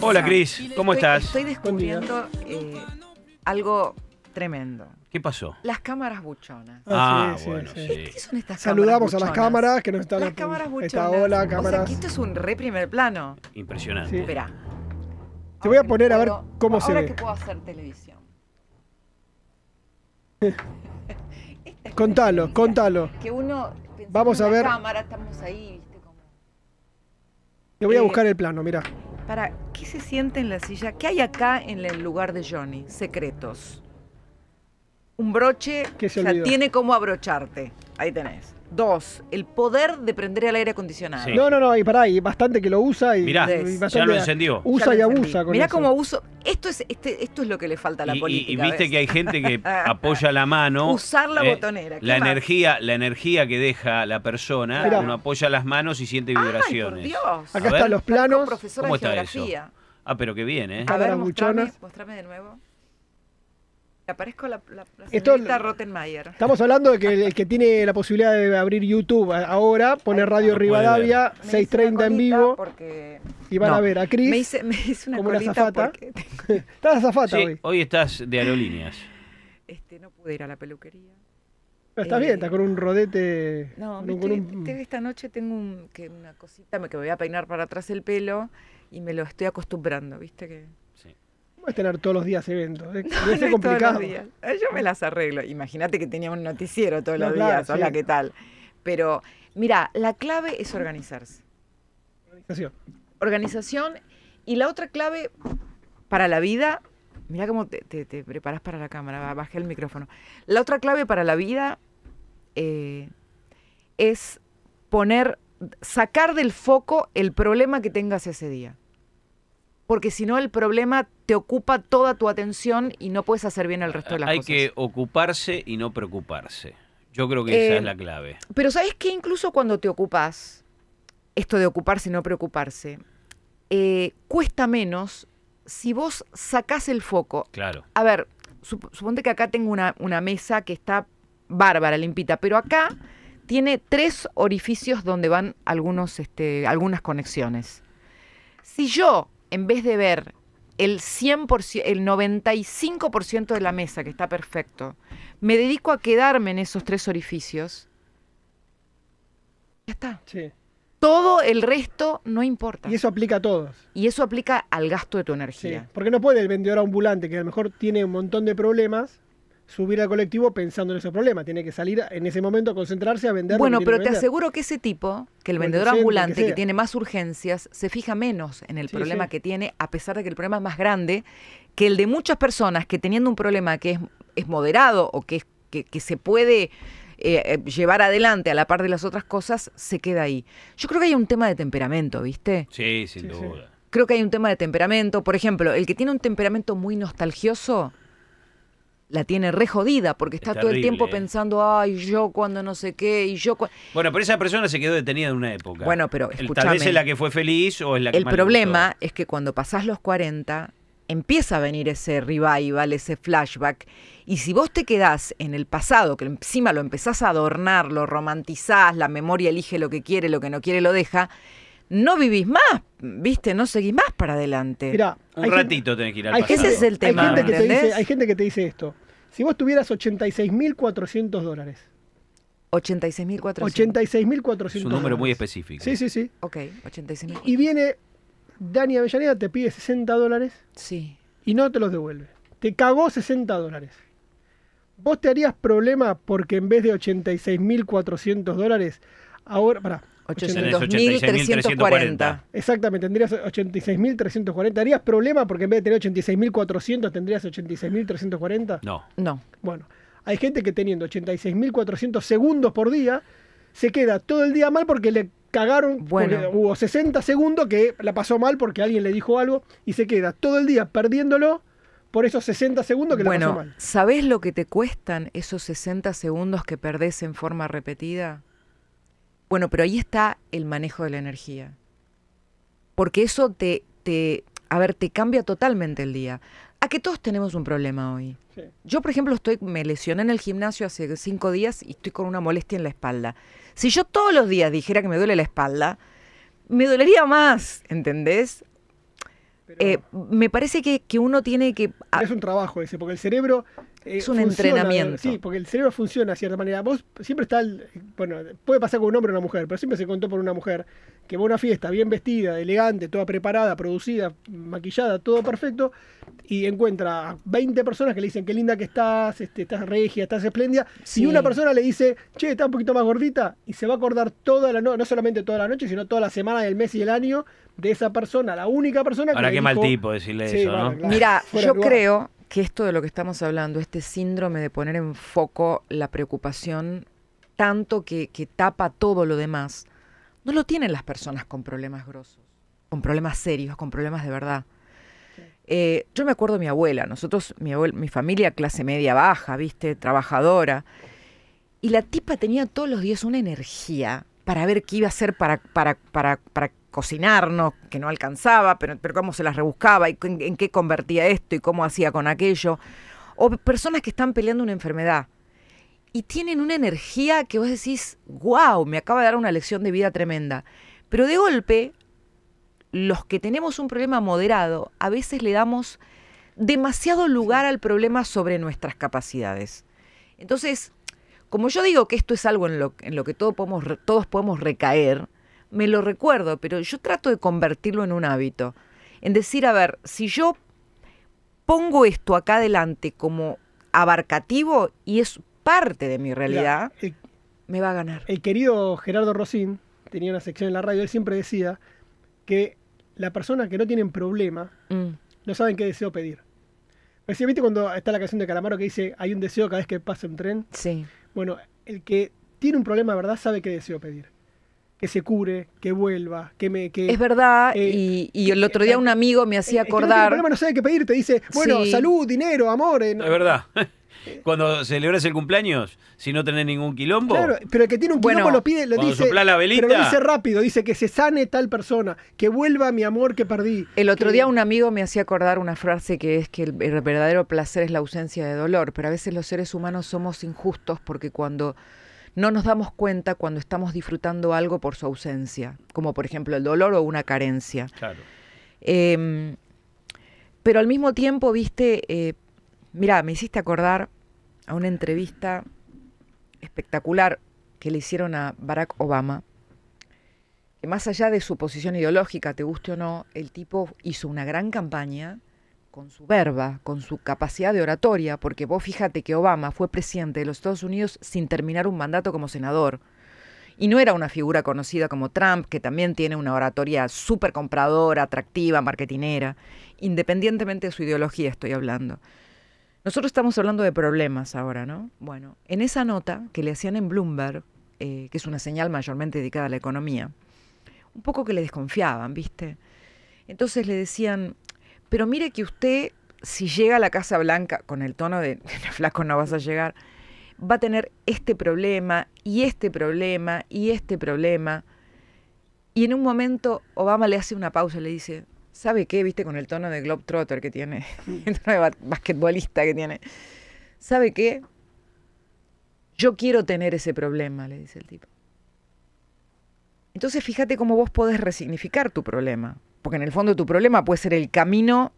Hola Cris, ¿cómo estás? Estoy descubriendo eh, algo tremendo. ¿Qué pasó? Las cámaras buchonas. Ah, ah bueno, sí. ¿Qué son estas Saludamos a las cámaras que nos están... Las cámaras buchonas. ola, O sea, esto es un re primer plano. Impresionante. Te voy a poner a ver cómo se ve. Ahora que puedo hacer televisión. contalo, contalo. Que uno... Vamos a ver... cámara, estamos ahí, ¿viste? Te voy a eh, buscar el plano, mira. Para, ¿qué se siente en la silla? ¿Qué hay acá en el lugar de Johnny? Secretos un broche que tiene como abrocharte. Ahí tenés. Dos, el poder de prender el aire acondicionado. No, no, no, y pará, y bastante que lo usa y, Mirá, ya lo encendió. Usa y abusa cómo abuso. Esto es, este, esto es lo que le falta a la y, política. Y, viste que hay gente que apoya la mano. Usar la eh, botonera. La energía, la energía que deja la persona, uno apoya las manos y siente vibraciones. Ay, por Dios. Acá están los planos. Ah, pero qué bien, ¿eh? A ver, mostrame, mostrame de nuevo. Aparezco la, la, Rottenmeier. Estamos hablando de que el, que tiene la posibilidad de abrir YouTube ahora, poner Radio Rivadavia, 6.30 en vivo. Y van a ver a Cris. Me hice, me una como estás sí, hoy. Hoy estás de aerolíneas. Este, no pude ir a la peluquería. Pero estás bien, estás con un eh, rodete. No, esta noche tengo que una cosita que me voy a peinar para atrás el pelo y me lo estoy acostumbrando, ¿viste? que tener todos los días eventos. complicado. Yo me las arreglo. Imagínate que tenía un noticiero todos los días. Hola, ¿qué tal? Pero, mira, la clave es organizarse. Organización. Organización. Y la otra clave para la vida, mira cómo te, preparas para la cámara, bajé el micrófono. La otra clave para la vida eh, es poner, sacar del foco el problema que tengas ese día porque si no el problema te ocupa toda tu atención y no puedes hacer bien el resto de las cosas. Hay que ocuparse y no preocuparse. Yo creo que esa eh, es la clave. Pero sabes qué? incluso cuando te ocupas, esto de ocuparse y no preocuparse, eh, cuesta menos si vos sacás el foco. Claro. A ver, suponte que acá tengo una, una mesa que está bárbara, limpita, pero acá tiene tres orificios donde van algunos, este, algunas conexiones. Si yo en vez de ver el 100%, el 95% de la mesa, que está perfecto, me dedico a quedarme en esos tres orificios, ya está. Todo el resto no importa. Y eso aplica a todos. Y eso aplica al gasto de tu energía. porque no puede el vendedor ambulante, que a lo mejor tiene un montón de problemas, subir al colectivo pensando en ese problema Tiene que salir en ese momento a concentrarse, a vender. Bueno, pero te aseguro que ese tipo, que el vendedor ambulante, que, tiene más urgencias, se fija menos en el problema que tiene, a pesar de que el problema es más grande que el de muchas personas que teniendo un problema que es, es moderado o que, que, se puede... Eh, eh, llevar adelante a la par de las otras cosas, se queda ahí. Yo creo que hay un tema de temperamento, ¿viste? Sí, sin duda. Creo que hay un tema de temperamento. Por ejemplo, el que tiene un temperamento muy nostalgioso, la tiene re jodida porque está todo el tiempo eh. pensando, ay, yo cuando no sé qué, y yo. Bueno, pero esa persona se quedó detenida en una época. Bueno, pero escúchame. Tal vez es la que fue feliz o es la que El problema es que cuando pasás los 40, empieza a venir ese revival, ese flashback. Y si vos te quedás en el pasado, que encima lo empezás a adornar, lo romantizás, la memoria elige lo que quiere, lo que no quiere lo deja no vivís más, viste, no seguís más para adelante. Mira, un ratito tenés que ir al hay Ese es el tema. Hay gente, que te dice, esto. Si vos tuvieras 86.400 dólares. 86.400. 86.400. Es un número muy específico. Sí, sí, sí. Ok, 86.400. Y viene Dani Avellaneda, te pide 60 dólares. Sí. Y no te los devuelve. Te cagó 60 dólares. ¿Vos te harías problema porque en vez de 86.400 dólares, ahora, 86.340. Exactamente, tendrías 86.340. ¿Harías problema porque en vez de tener 86.400 tendrías 86.340? No. No. Bueno, hay gente que teniendo 86.400 segundos por día se queda todo el día mal porque le cagaron, bueno. hubo 60 segundos que la pasó mal porque alguien le dijo algo y se queda todo el día perdiéndolo por esos 60 segundos que bueno, la pasó ¿Sabés lo que te cuestan esos 60 segundos que perdés en forma repetida? Bueno, pero ahí está el manejo de la energía. Porque eso te, te a ver, te cambia totalmente el día. A que todos tenemos un problema hoy. Yo, por ejemplo, estoy, me lesioné en el gimnasio hace cinco días y estoy con una molestia en la espalda. Si yo todos los días dijera que me duele la espalda, me dolería más, ¿entendés? Eh, me parece que, que, uno tiene que... Ah, es un trabajo ese, porque el cerebro eh, es un entrenamiento. Sí, porque el cerebro funciona de cierta manera. Vos siempre está, bueno, puede pasar con un hombre o una mujer, pero siempre se contó por una mujer que va a una fiesta bien vestida, elegante, toda preparada, producida, maquillada, todo perfecto, y encuentra a 20 personas que le dicen qué linda que estás, este, estás regia, estás espléndida, y una persona le dice, che, estás un poquito más gordita, y se va a acordar toda la noche, no solamente toda la noche, sino toda la semana, del mes y el año de esa persona, la única persona que... Ahora qué mal tipo decirle eso, ¿no? Mira, yo creo que esto de lo que estamos hablando, este síndrome de poner en foco la preocupación tanto que, tapa todo lo demás, no lo tienen las personas con problemas grosos, con problemas serios, con problemas de verdad. Eh, yo me acuerdo de mi abuela, nosotros, mi, mi familia clase media baja, viste, trabajadora, y la tipa tenía todos los días una energía para ver qué iba a hacer para, para, para, para cocinarnos, que no alcanzaba, pero, cómo se las rebuscaba y en, qué convertía esto y cómo hacía con aquello. O personas que están peleando una enfermedad y tienen una energía que vos decís, wow, me acaba de dar una lección de vida tremenda. Pero de golpe, los que tenemos un problema moderado, a veces le damos demasiado lugar al problema sobre nuestras capacidades. Entonces, como yo digo que esto es algo en lo, en lo que podemos, todos podemos recaer, me lo recuerdo, pero yo trato de convertirlo en un hábito. En decir, a ver, si yo pongo esto acá adelante como abarcativo y es parte de mi realidad, me va a ganar. El querido Gerardo Rosín tenía una sección en la radio, él siempre decía que la persona que no tienen problema mm. no saben qué deseo pedir. Decía, ¿viste cuando está la canción de Calamaro que dice hay un deseo cada vez que pase un tren? Sí. Bueno, el que tiene un problema, ¿verdad? Sabe qué deseo pedir que se cure, que vuelva, que me... Que, es verdad, eh, y, el otro día eh, un amigo me hacía eh, acordar... El problema no sabe qué pedir, te dice, bueno, salud, dinero, amor... Es verdad. Cuando celebras el cumpleaños, si no tenés ningún quilombo. Claro, pero el que tiene un quilombo lo pide, lo dice. pero lo dice rápido, dice que se sane tal persona, que vuelva mi amor que perdí. El otro día un amigo me hacía acordar una frase que es que el verdadero placer es la ausencia de dolor, pero a veces los seres humanos somos injustos porque cuando no nos damos cuenta cuando estamos disfrutando algo por su ausencia, como por ejemplo el dolor o una carencia. Claro. Em, pero al mismo tiempo, viste, eh, mira, me hiciste acordar a una entrevista espectacular que le hicieron a Barack Obama. Que más allá de su posición ideológica, te guste o no, el tipo hizo una gran campaña con su verba, con su capacidad de oratoria, porque vos fíjate que Obama fue presidente de los Estados Unidos sin terminar un mandato como senador. Y no era una figura conocida como Trump, que también tiene una oratoria súper compradora, atractiva, marketinera, independientemente de su ideología estoy hablando. Nosotros estamos hablando de problemas ahora, ¿no? Bueno, en esa nota que le hacían en Bloomberg, eh, que es una señal mayormente dedicada a la economía, un poco que le desconfiaban, ¿viste? Entonces le decían, pero mire que usted, si llega a la Casa Blanca con el tono de flaco no vas a llegar, va a tener este problema y este problema y este problema. Y en un momento Obama le hace una pausa, le dice, ¿sabe qué? Viste con el tono de Globetrotter que tiene, el tono de basquetbolista que tiene. ¿Sabe qué? Yo quiero tener ese problema, le dice el tipo. Entonces fíjate cómo vos podés resignificar tu problema. Porque en el fondo tu problema puede ser el camino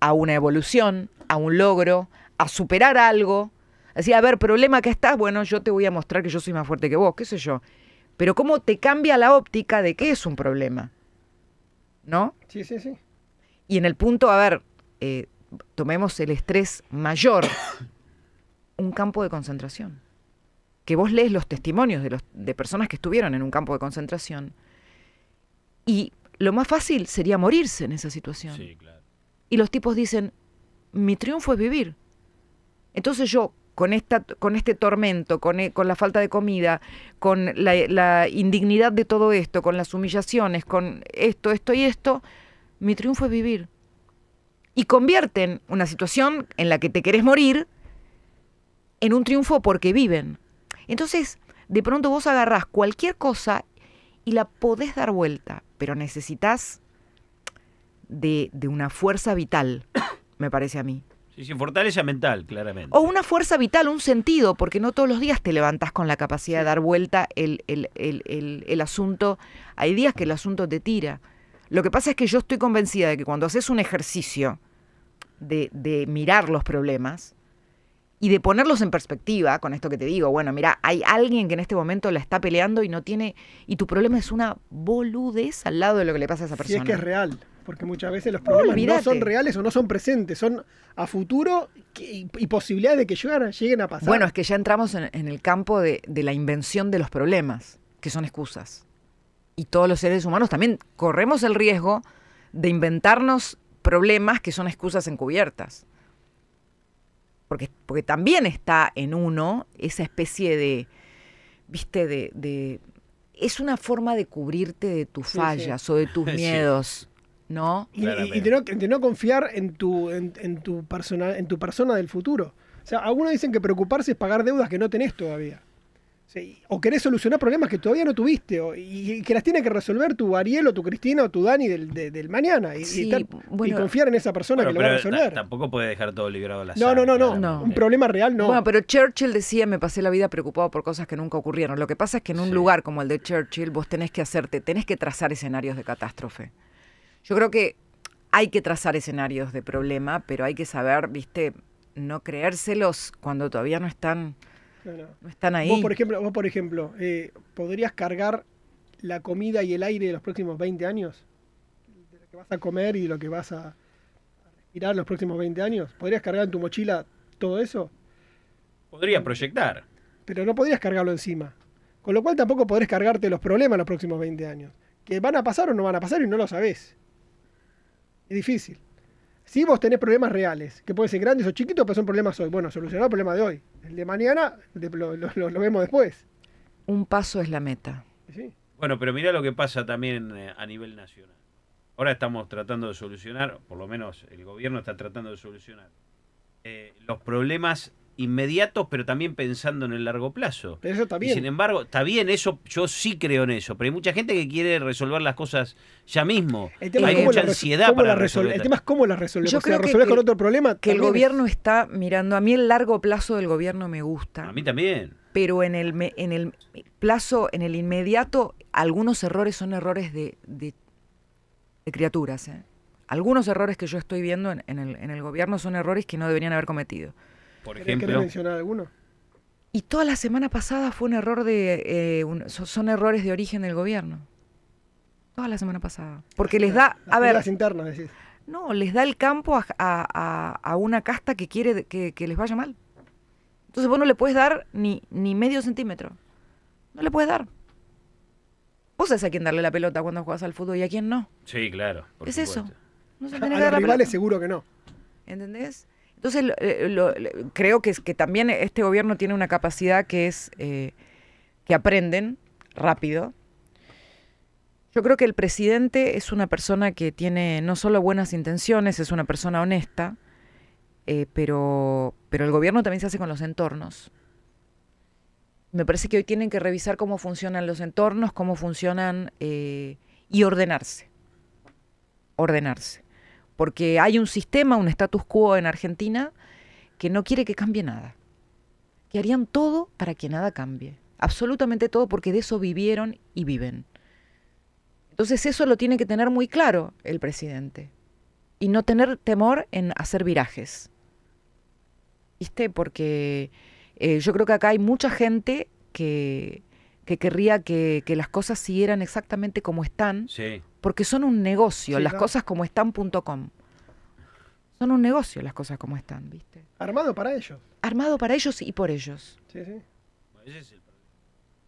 a una evolución, a un logro, a superar algo. Así, a ver, problema que estás, bueno, yo te voy a mostrar que yo soy más fuerte que vos, qué sé yo. Pero cómo te cambia la óptica de qué es un problema. ¿No? Sí, sí, sí. Y en el punto, a ver, eh, tomemos el estrés mayor, un campo de concentración. Que vos lees los testimonios de, los, de personas que estuvieron en un campo de concentración y lo más fácil sería morirse en esa situación. Y los tipos dicen, mi triunfo es vivir. Entonces yo, con, esta, con este tormento, eh, con, la falta de comida, con la, la, indignidad de todo esto, con las humillaciones, con esto, esto y esto, mi triunfo es vivir. Y convierten una situación en la que te querés morir en un triunfo porque viven. Entonces, de pronto vos agarrás cualquier cosa y la podés dar vuelta pero necesitas de, una fuerza vital, me parece a mí. Sí, sin fortaleza mental, claramente. O una fuerza vital, un sentido, porque no todos los días te levantás con la capacidad de dar vuelta el, el, asunto. Hay días que el asunto te tira. Lo que pasa es que yo estoy convencida de que cuando haces un ejercicio de, de mirar los problemas, y de ponerlos en perspectiva con esto que te digo, bueno, mira, hay alguien que en este momento la está peleando y no tiene, y tu problema es una boludez al lado de lo que le pasa a esa persona. Si es que es real, porque muchas veces los problemas no son reales o no son presentes, son a futuro y, posibilidad posibilidades de que lleguen, a pasar. Bueno, es que ya entramos en, el campo de la invención de los problemas, que son excusas. Y todos los seres humanos también corremos el riesgo de inventarnos problemas que son excusas encubiertas porque, porque también está en uno esa especie de, viste, de, es una forma de cubrirte de tus fallas o de tus miedos. ¿No? Y, de, no, confiar en tu, en, tu persona, en tu persona del futuro. O sea, algunos dicen que preocuparse es pagar deudas que no tenés todavía. Este, o querés solucionar problemas que todavía no tuviste y, que las tiene que resolver tu Ariel o tu Cristina o tu Dani del, mañana y, confiar en esa persona que lo va a resolver. Tampoco puede dejar todo librado a la No, no, no, no, no. Un problema real no. Bueno, pero Churchill decía, me pasé la vida preocupado por cosas que nunca ocurrieron. Lo que pasa es que en un lugar como el de Churchill vos tenés que hacerte, tenés que trazar escenarios de catástrofe. Yo creo que hay que trazar escenarios de problema, pero hay que saber, viste, no creérselos cuando todavía no están no, están ahí. Vos, por ejemplo, vos, por ejemplo eh, ¿podrías cargar la comida y el aire de los próximos 20 años? De lo que vas a comer y de lo que vas a respirar los próximos 20 años. ¿Podrías cargar en tu mochila todo eso? Podría proyectar. Pero no podrías cargarlo encima. Con lo cual tampoco podrías cargarte los problemas los próximos 20 años. Que van a pasar o no van a pasar y no lo sabés. Es difícil. Si vos tenés problemas reales, que pueden ser grandes o chiquitos, pero son problemas hoy. Bueno, solucionar el problema de hoy. El de mañana lo, vemos después. Un paso es la meta. Bueno, pero mira lo que pasa también eh, a nivel nacional. Ahora estamos tratando de solucionar, por lo menos el gobierno está tratando de solucionar, eh, los problemas inmediatos, pero también pensando en el largo plazo. Pero eso está bien. sin embargo, está bien, eso, yo sí creo en eso, pero hay mucha gente que quiere resolver las cosas ya mismo. hay mucha ansiedad para resolver. El tema es cómo las resolvemos. Yo creo con otro problema. Que el gobierno está mirando. A mí el largo plazo del gobierno me gusta. A mí también. Pero en el, en el plazo, en el inmediato, algunos errores son errores de, de, criaturas. ¿eh? Algunos errores que yo estoy viendo en el gobierno son errores que no deberían haber cometido por ejemplo. mencionar alguno? Y toda la semana pasada fue un error de. Eh, son errores de origen del gobierno. Toda la semana pasada. Porque les da. A ver. Las internas, decís. No, les da el campo a, una casta que quiere que, les vaya mal. Entonces vos no le puedes dar ni, ni medio centímetro. No le puedes dar. Vos sabés a quién darle la pelota cuando juegas al fútbol y a quién no. Sí, claro. Es eso. No se a los seguro que no. ¿Entendés? Entonces, eh, creo que, que también este gobierno tiene una capacidad que es eh, que aprenden rápido. Yo creo que el presidente es una persona que tiene no solo buenas intenciones, es una persona honesta, eh, pero, pero el gobierno también se hace con los entornos. Me parece que hoy tienen que revisar cómo funcionan los entornos, cómo funcionan y ordenarse. Ordenarse porque hay un sistema, un status quo en Argentina que no quiere que cambie nada, que harían todo para que nada cambie, absolutamente todo porque de eso vivieron y viven. Entonces eso lo tiene que tener muy claro el presidente y no tener temor en hacer virajes. ¿Viste? Porque eh, yo creo que acá hay mucha gente que, querría que, que, las cosas siguieran exactamente como están. Sí porque son un negocio, las cosas como están.com. Son un negocio las cosas como están, ¿viste? Armado para ellos. Armado para ellos y por ellos. Sí, sí. ese es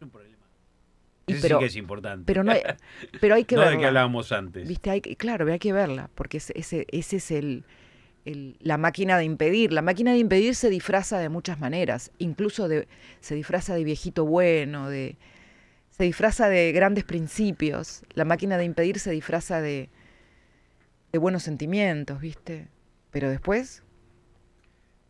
el problema. Es sí que es importante. Pero, no hay, pero hay que no verla. que hablábamos antes. ¿Viste? claro, hay que verla, porque ese, ese, es el, la máquina de impedir. La máquina de impedir se disfraza de muchas maneras, incluso de, se disfraza de viejito bueno, de, se disfraza de grandes principios, la máquina de impedir se disfraza de, buenos sentimientos, ¿viste? Pero después...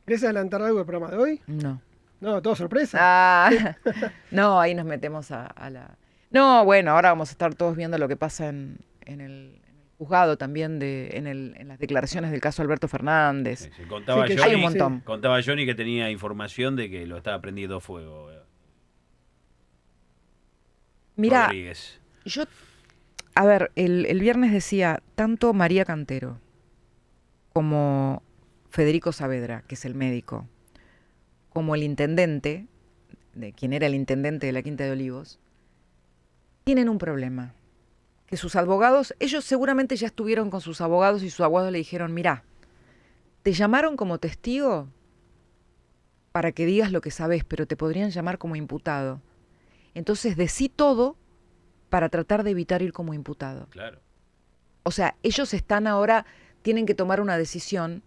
¿Querés adelantar algo del programa de hoy? No. No, todo sorpresa. Ah, no, ahí nos metemos a, la... No, bueno, ahora vamos a estar todos viendo lo que pasa en, el, juzgado también de, en, el, en, las declaraciones del caso Alberto Fernández. contaba Johnny, Contaba Johnny que tenía información de que lo estaba prendido fuego. Eh, Mira, yo, a ver, el, el viernes decía, tanto María Cantero como Federico Saavedra, que es el médico, como el intendente, de quien era el intendente de la Quinta de Olivos, tienen un problema. Que sus abogados, ellos seguramente ya estuvieron con sus abogados y sus abogados le dijeron, mirá, te llamaron como testigo para que digas lo que sabes, pero te podrían llamar como imputado. Entonces decí todo para tratar de evitar ir como imputado. Claro. O sea, ellos están ahora, tienen que tomar una decisión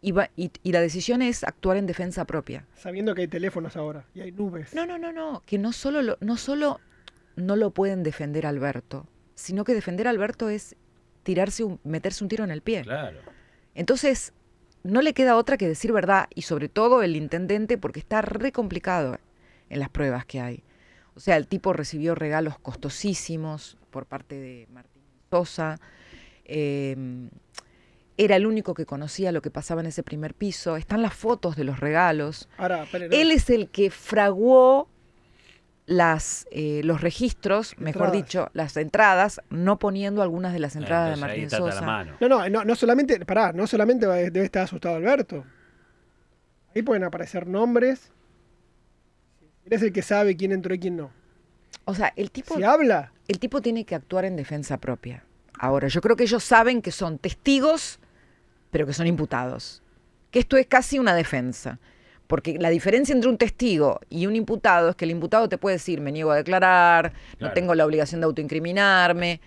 y, la decisión es actuar en defensa propia. Sabiendo que hay teléfonos ahora y hay nubes. No, no, no, no, que no solo, no solo no lo pueden defender Alberto, sino que defender Alberto es tirarse meterse un tiro en el pie. Claro. Entonces, no le queda otra que decir verdad y sobre todo el intendente porque está re complicado en las pruebas que hay. O sea, el tipo recibió regalos costosísimos por parte de Martín Sosa. Em, era el único que conocía lo que pasaba en ese primer piso. Están las fotos de los regalos. Él es el que fraguó las, eh, los registros, mejor dicho, las entradas, no poniendo algunas de las entradas de Martín Sosa. No, no, no, no solamente, pará, no solamente debe estar asustado Alberto. Ahí pueden aparecer nombres es el que sabe quién entró y quién no. O sea, el tipo. habla. El tipo tiene que actuar en defensa propia. Ahora, yo creo que ellos saben que son testigos, pero que son imputados. Que esto es casi una defensa. Porque la diferencia entre un testigo y un imputado es que el imputado te puede decir, me niego a declarar, no tengo la obligación de autoincriminarme.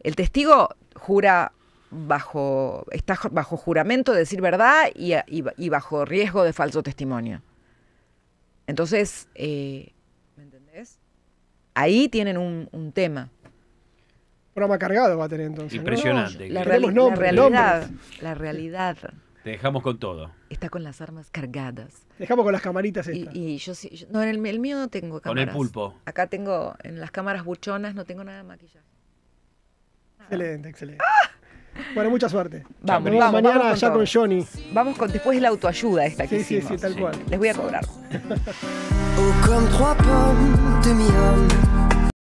El testigo jura bajo, está bajo juramento de decir verdad y bajo riesgo de falso testimonio. Entonces, eh, ¿me entendés? Ahí tienen un, un tema. Programa cargado va a tener entonces. Impresionante. La, realidad. La realidad. Te dejamos con todo. Está con las armas cargadas. dejamos con las camaritas estas. Y, yo, no, en el, mío no tengo cámaras. Con el pulpo. Acá tengo, en las cámaras buchonas no tengo nada de maquillaje. Excelente, excelente. ¡Ah! Bueno, mucha suerte. Vamos, vamos mañana allá con ya con Johnny. Vamos con después la autoayuda esta que sí, Sí, sí, tal cual. Les voy a cobrar.